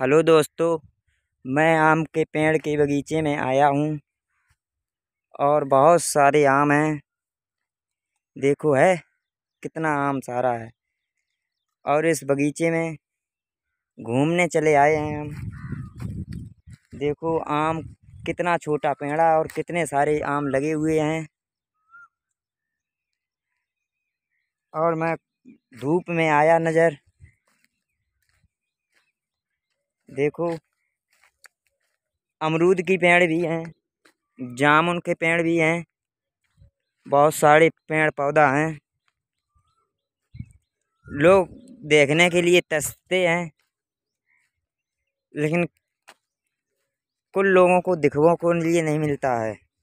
hello दोस्तों मैं आम के पेड़ के बगीचे में आया हूँ और बहुत सारे आम हैं देखो है कितना आम सारा है और इस बगीचे में घूमने चले आए हैं हम देखो आम कितना छोटा पेड़ा और कितने सारे आम लगे हुए हैं और मैं धूप में आया नज़र देखो अमरूद की पेड़ भी हैं जामुन के पेड़ भी हैं बहुत सारे पेड़ पौधा हैं लोग देखने के लिए तस्ते हैं लेकिन कुल लोगों को दिखवों को लिए नहीं मिलता है